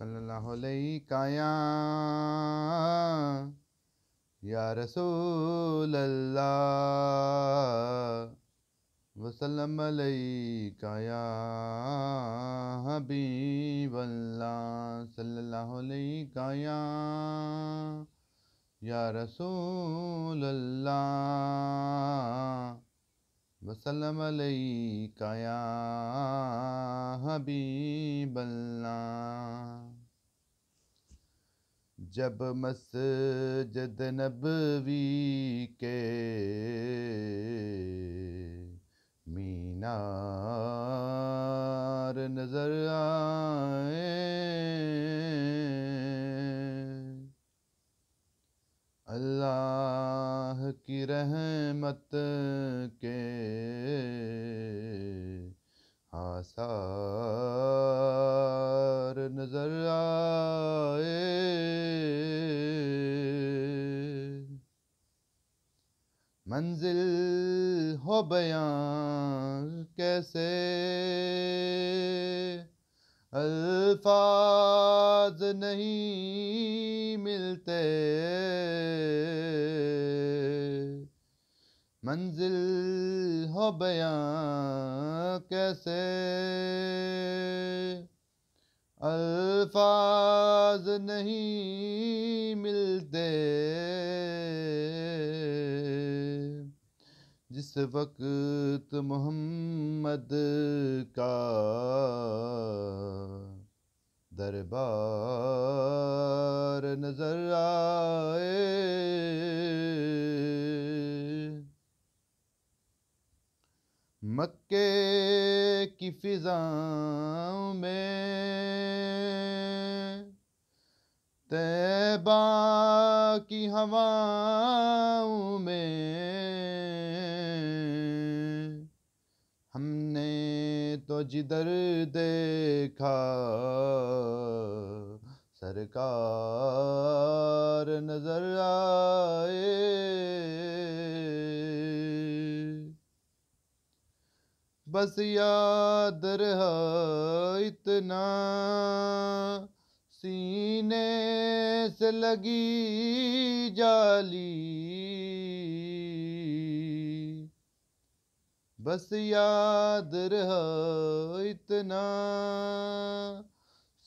صلی اللہ علیہ کایا یا رسول اللہ وسلم علیہ کایا حبیب اللہ صلی اللہ علیہ کایا یا رسول اللہ وسلم علیہ کایا حبیب اللہ جب مسجد نبوی کے مینار نظر آئے اللہ کی رحمت کے آثار نظر منزل ہو بیان کیسے الفاظ نہیں ملتے منزل ہو بیان کیسے الفاظ نہیں ملتے اس وقت محمد کا دربار نظر آئے مکے کی فضاؤں میں تیبا کی میں ہم نے تو جدر دیکھا سرکار نظر آئے بس یاد رہا اتنا سینے سے لگی جالی بس یاد رہا اتنا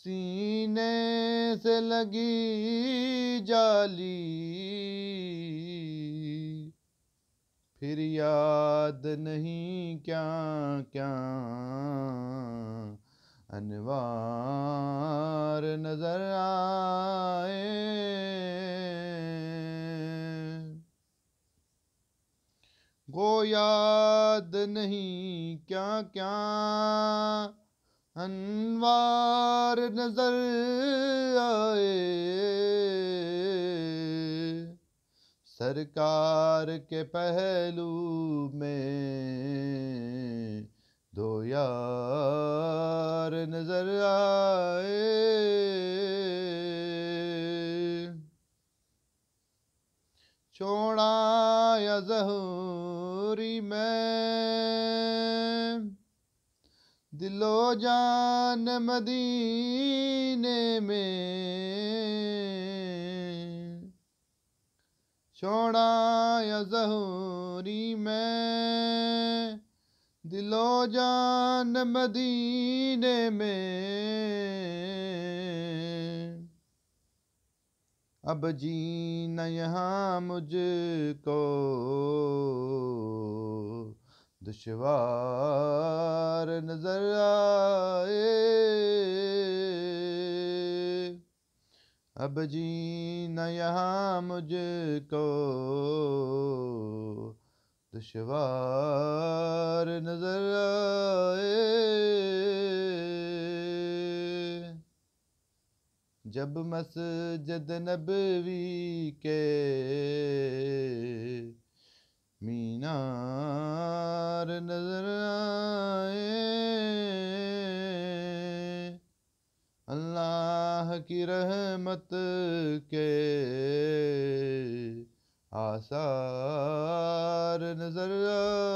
سینے سے لگی جالی پھر یاد نہیں کیا کیا انوار نظر آئے گو یاد نہیں کیا کیا نظر آئے سرکار کے پہلو میں دو یار نظر آئے چھوڑا یا زہوں میں دلو جان مدینے میں چھوڑا یا ظہوری میں دلو جان مدینے میں اب جینا یہاں مجھ کو دشوار نظر آئے اب جینا یہاں مجھ کو دشوار نظر آئے جب مسجد نبوی کے مینار نظر آئے اللہ کی رحمت کے آثار نظر آئے